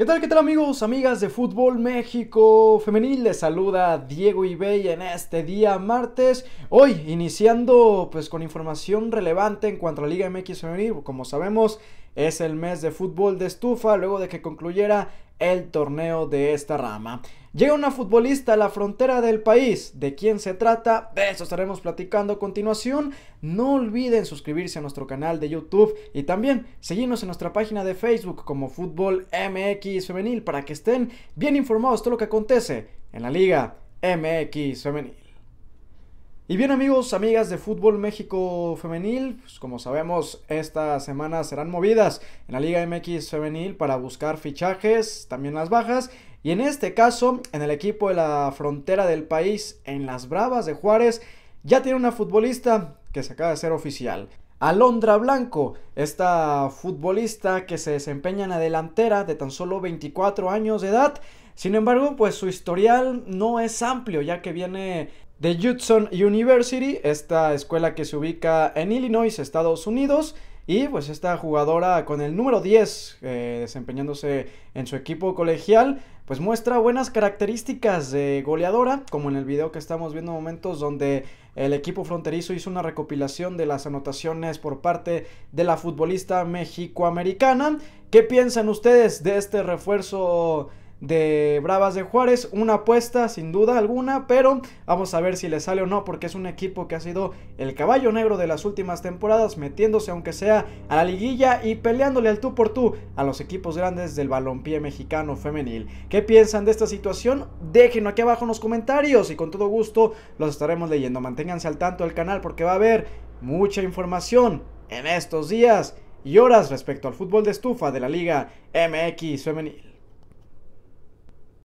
¿Qué tal, qué tal amigos, amigas de Fútbol México Femenil? Les saluda Diego Ibey en este día martes. Hoy iniciando pues con información relevante en cuanto a la Liga MX Femenil. Como sabemos es el mes de fútbol de estufa luego de que concluyera el torneo de esta rama. Llega una futbolista a la frontera del país. ¿De quién se trata? De eso estaremos platicando a continuación. No olviden suscribirse a nuestro canal de YouTube y también seguirnos en nuestra página de Facebook como Fútbol MX Femenil para que estén bien informados de todo lo que acontece en la Liga MX Femenil. Y bien amigos, amigas de Fútbol México Femenil, pues, como sabemos esta semana serán movidas en la Liga MX Femenil para buscar fichajes, también las bajas, y en este caso en el equipo de la frontera del país, en las Bravas de Juárez, ya tiene una futbolista que se acaba de ser oficial. Alondra Blanco, esta futbolista que se desempeña en la delantera de tan solo 24 años de edad, sin embargo, pues su historial no es amplio, ya que viene de Judson University, esta escuela que se ubica en Illinois, Estados Unidos. Y pues esta jugadora con el número 10 eh, desempeñándose en su equipo colegial, pues muestra buenas características de goleadora, como en el video que estamos viendo momentos donde el equipo fronterizo hizo una recopilación de las anotaciones por parte de la futbolista mexicoamericana. ¿Qué piensan ustedes de este refuerzo de Bravas de Juárez. Una apuesta sin duda alguna, pero vamos a ver si le sale o no, porque es un equipo que ha sido el caballo negro de las últimas temporadas, metiéndose aunque sea a la liguilla y peleándole al tú por tú a los equipos grandes del balompié mexicano femenil. ¿Qué piensan de esta situación? Déjenlo aquí abajo en los comentarios y con todo gusto los estaremos leyendo. Manténganse al tanto del canal porque va a haber mucha información en estos días y horas respecto al fútbol de estufa de la Liga MX femenil.